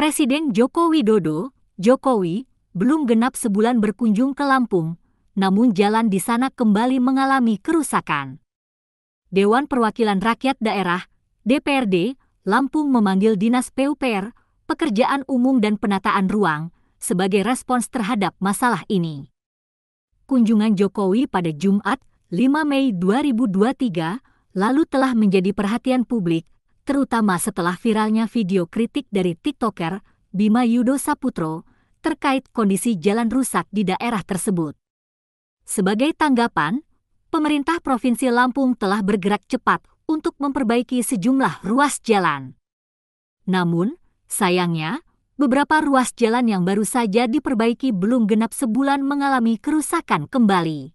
Presiden Joko Widodo, Jokowi, belum genap sebulan berkunjung ke Lampung, namun jalan di sana kembali mengalami kerusakan. Dewan Perwakilan Rakyat Daerah, DPRD, Lampung memanggil Dinas PUPR, Pekerjaan Umum dan Penataan Ruang, sebagai respons terhadap masalah ini. Kunjungan Jokowi pada Jumat, 5 Mei 2023, lalu telah menjadi perhatian publik terutama setelah viralnya video kritik dari TikToker Bima Yudo Saputro terkait kondisi jalan rusak di daerah tersebut. Sebagai tanggapan, pemerintah Provinsi Lampung telah bergerak cepat untuk memperbaiki sejumlah ruas jalan. Namun, sayangnya, beberapa ruas jalan yang baru saja diperbaiki belum genap sebulan mengalami kerusakan kembali.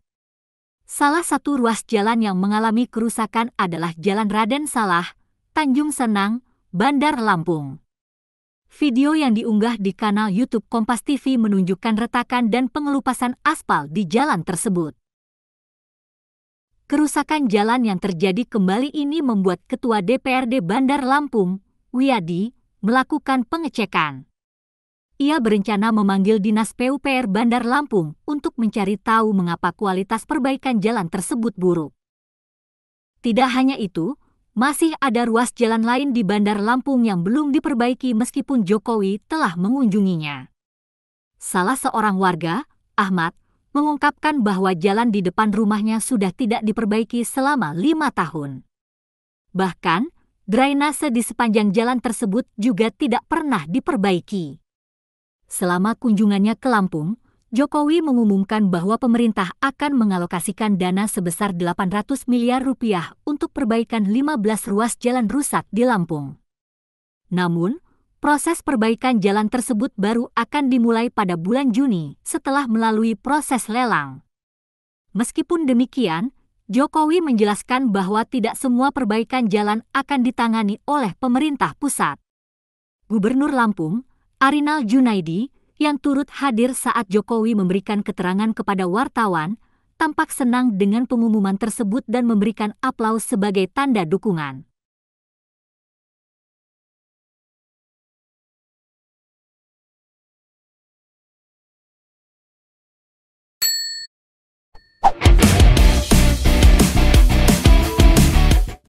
Salah satu ruas jalan yang mengalami kerusakan adalah Jalan Raden Salah, Tanjung Senang, Bandar Lampung. Video yang diunggah di kanal YouTube Kompas TV menunjukkan retakan dan pengelupasan aspal di jalan tersebut. Kerusakan jalan yang terjadi kembali ini membuat Ketua DPRD Bandar Lampung, Wiyadi, melakukan pengecekan. Ia berencana memanggil Dinas PUPR Bandar Lampung untuk mencari tahu mengapa kualitas perbaikan jalan tersebut buruk. Tidak hanya itu, masih ada ruas jalan lain di Bandar Lampung yang belum diperbaiki meskipun Jokowi telah mengunjunginya. Salah seorang warga, Ahmad, mengungkapkan bahwa jalan di depan rumahnya sudah tidak diperbaiki selama lima tahun. Bahkan, drainase di sepanjang jalan tersebut juga tidak pernah diperbaiki. Selama kunjungannya ke Lampung, Jokowi mengumumkan bahwa pemerintah akan mengalokasikan dana sebesar 800 miliar rupiah untuk perbaikan 15 ruas jalan rusak di Lampung. Namun, proses perbaikan jalan tersebut baru akan dimulai pada bulan Juni setelah melalui proses lelang. Meskipun demikian, Jokowi menjelaskan bahwa tidak semua perbaikan jalan akan ditangani oleh pemerintah pusat. Gubernur Lampung, Arinal Junaidi, yang turut hadir saat Jokowi memberikan keterangan kepada wartawan, tampak senang dengan pengumuman tersebut dan memberikan aplaus sebagai tanda dukungan.